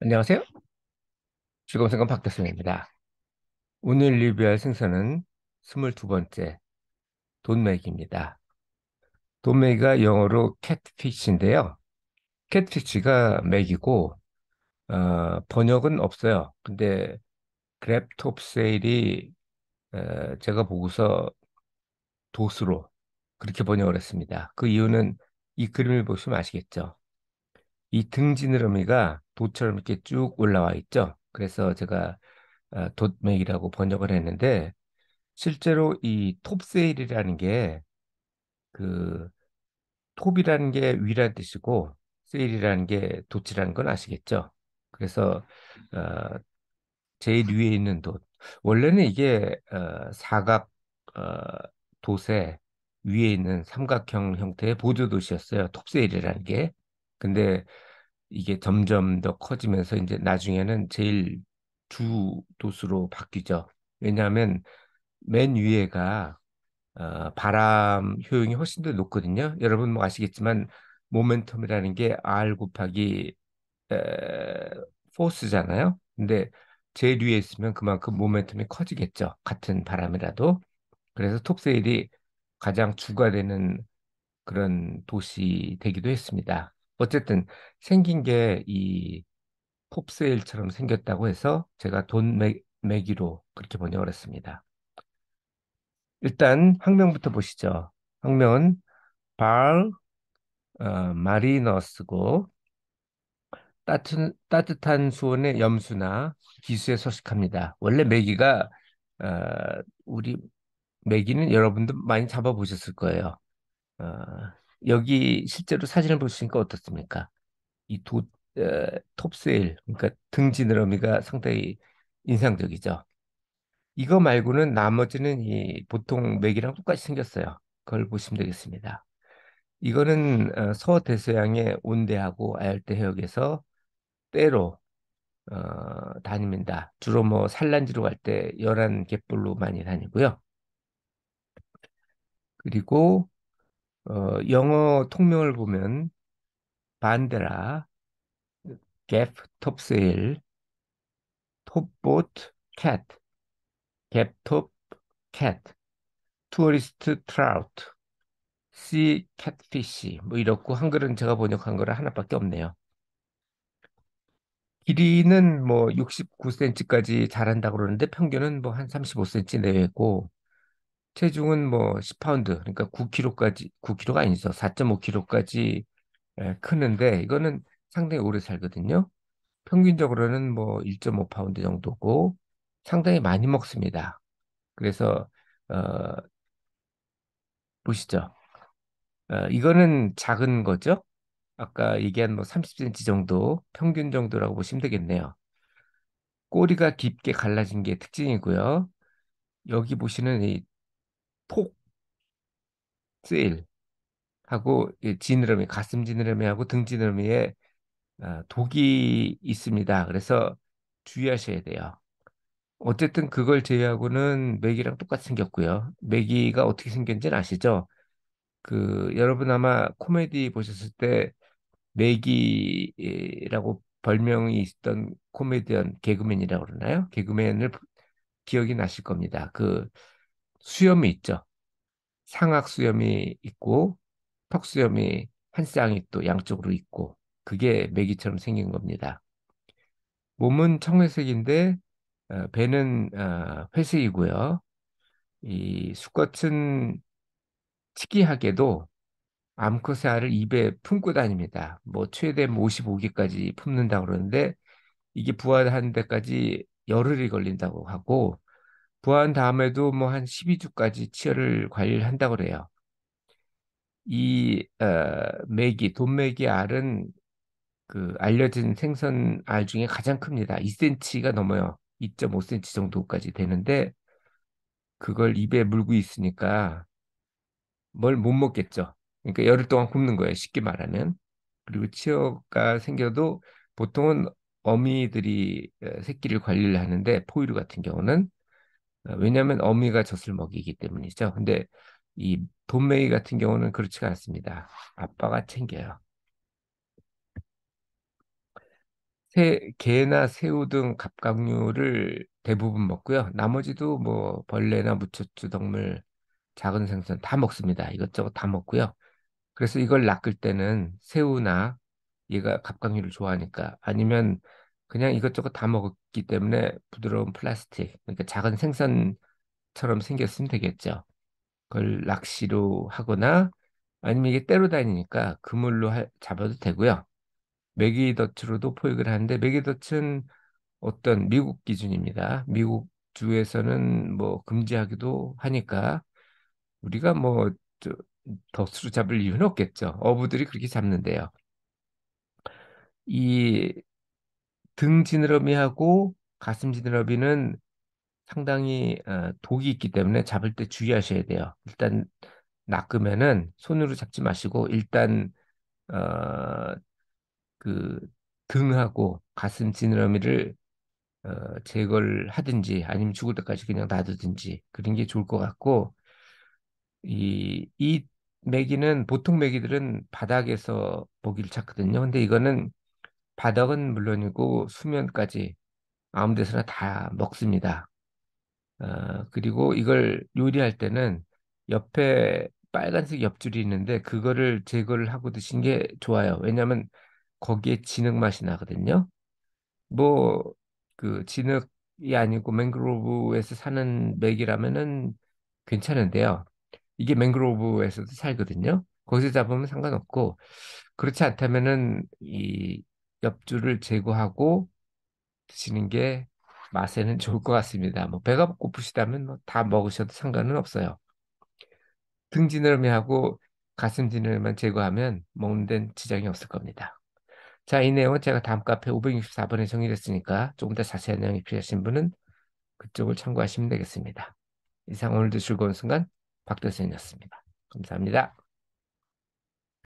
안녕하세요. 즐거운 생각 박대성입니다. 오늘 리뷰할 생선은 22번째 돈메기입니다. 돈메기가 영어로 캣피치인데요. 캣피치가 메기고 어, 번역은 없어요. 근데 그랩톱세일이 어, 제가 보고서 도수로 그렇게 번역을 했습니다. 그 이유는 이 그림을 보시면 아시겠죠. 이 등지느러미가 도처럼 이렇게 쭉 올라와 있죠. 그래서 제가 돛맥이라고 어, 번역을 했는데 실제로 이 톱세일이라는 게 그 톱이라는 게위라는 뜻이고 세일이라는 게 돛이라는 건 아시겠죠? 그래서 어, 제일 위에 있는 돛 원래는 이게 어, 사각 어, 돛에 위에 있는 삼각형 형태의 보조돛이었어요. 톱세일이라는 게 근데 이게 점점 더 커지면서 이제 나중에는 제일 주 도수로 바뀌죠. 왜냐하면 맨 위에가 어, 바람 효용이 훨씬 더 높거든요. 여러분 뭐 아시겠지만 모멘텀이라는 게 R 곱하기 에, 포스잖아요. 근데 제일 위에 있으면 그만큼 모멘텀이 커지겠죠. 같은 바람이라도. 그래서 톱세일이 가장 주가 되는 그런 도시 되기도 했습니다. 어쨌든 생긴 게이 p o 세일처럼 생겼다고 해서 제가 돈 매기로 그렇게 번역을 했습니다. 일단 학명부터 보시죠. 학명은 발 어, 마리너스고 따뜻, 따뜻한 수온의 염수나 기수에 서식합니다. 원래 메기가 어, 우리 메기는 여러분도 많이 잡아보셨을 거예요. 어, 여기 실제로 사진을 보시니까 어떻습니까? 이 도, 에, 톱세일, 그러니까 등지느러미가 상당히 인상적이죠. 이거 말고는 나머지는 이 보통 맥이랑 똑같이 생겼어요. 그걸 보시면 되겠습니다. 이거는 어, 서대서양의 온대하고 아열대 해역에서 때로 어, 다닙니다. 주로 뭐 산란지로 갈 때 열한 갯불로 많이 다니고요. 그리고 어, 영어 통명을 보면 반데라, 갭, 톱세일, 톱보트, 캣, 갭톱, 캣, 투어리스트 트라우트, 씨캣피쉬뭐 이렇고 한글은 제가 번역한 거를 하나밖에 없네요. 길이는 뭐 69cm까지 자란다고 그러는데 평균은 뭐 한 35cm 내외고 체중은 뭐 10파운드 그러니까 9kg까지 9kg가 아니죠. 4.5kg까지 예, 크는데 이거는 상당히 오래 살거든요. 평균적으로는 뭐 1.5파운드 정도고 상당히 많이 먹습니다. 그래서 어 보시죠. 어, 이거는 작은 거죠. 아까 얘기한 뭐 30cm 정도 평균 정도라고 보시면 되겠네요. 꼬리가 깊게 갈라진 게 특징이고요. 여기 보시는 이폭 쓰일 하고 지느러미 가슴 지느러미하고 등 지느러미에 아, 독이 있습니다. 그래서 주의하셔야 돼요. 어쨌든 그걸 제외하고는 메기랑 똑같이 생겼고요. 메기가 어떻게 생겼는지 아시죠? 그 여러분 아마 코미디 보셨을 때 메기라고 별명이 있던 코미디언 개그맨이라고 그러나요? 개그맨을 기억이 나실 겁니다. 그 수염이 있죠. 상악 수염이 있고 턱 수염이 한 쌍이 또 양쪽으로 있고 그게 메기처럼 생긴 겁니다. 몸은 청회색인데 어, 배는 어, 회색이고요. 이 수컷은 특이하게도 암컷의 알을 입에 품고 다닙니다. 뭐 최대 55개까지 품는다 그러는데 이게 부화하는 데까지 열흘이 걸린다고 하고 부화한 다음에도 뭐 한 12주까지 치열을 관리를 한다고 그래요. 이 어, 메기, 돈메기 알은 그 알려진 생선 알 중에 가장 큽니다. 2cm가 넘어요. 2.5cm 정도까지 되는데 그걸 입에 물고 있으니까 뭘 못 먹겠죠. 그러니까 열흘 동안 굶는 거예요. 쉽게 말하면. 그리고 치어가 생겨도 보통은 어미들이 어, 새끼를 관리를 하는데 포유류 같은 경우는 어, 왜냐하면 어미가 젖을 먹이기 때문이죠. 근데 이 돈메이 같은 경우는 그렇지가 않습니다. 아빠가 챙겨요. 새, 개나 새우 등 갑각류를 대부분 먹고요. 나머지도 뭐 벌레나 무척추 동물, 작은 생선 다 먹습니다. 이것저것 다 먹고요. 그래서 이걸 낚을 때는 새우나 얘가 갑각류를 좋아하니까 아니면 그냥 이것저것 다 먹을 있기 때문에 부드러운 플라스틱, 그러니까 작은 생선처럼 생겼으면 되겠죠. 그걸 낚시로 하거나 아니면 이게 때로 다니니까 그물로 하, 잡아도 되고요. 메기덫으로도 포획을 하는데 메기덫은 어떤 미국 기준입니다. 미국 주에서는 뭐 금지하기도 하니까 우리가 뭐 덫으로 잡을 이유는 없겠죠. 어부들이 그렇게 잡는데요. 이등 지느러미하고 가슴 지느러미는 상당히 어, 독이 있기 때문에 잡을 때 주의하셔야 돼요. 일단 낚으면은 손으로 잡지 마시고 일단 어, 그 등하고 가슴 지느러미를 어, 제거를 하든지 아니면 죽을 때까지 그냥 놔두든지 그런 게 좋을 것 같고 이, 이 메기는 보통 메기들은 바닥에서 먹이를 찾거든요. 근데 이거는 바닥은 물론이고 수면까지 아무 데서나 다 먹습니다. 어, 그리고 이걸 요리할 때는 옆에 빨간색 옆줄이 있는데 그거를 제거를 하고 드신 게 좋아요. 왜냐하면 거기에 진흙 맛이 나거든요. 뭐 그 진흙이 아니고 맹그로브에서 사는 맥이라면은 괜찮은데요. 이게 맹그로브에서도 살거든요. 거기서 잡으면 상관없고 그렇지 않다면은 이 엽주를 제거하고 드시는 게 맛에는 좋을 것 같습니다. 뭐 배가 고프시다면 뭐다 먹으셔도 상관은 없어요. 등 지느러미하고 가슴 지느러미만 제거하면 먹는 데는 지장이 없을 겁니다. 자, 이 내용은 제가 다음 카페 564번에 정리됐으니까 조금 더 자세한 내용이 필요하신 분은 그쪽을 참고하시면 되겠습니다. 이상 오늘도 즐거운 순간 박도선이었습니다. 감사합니다.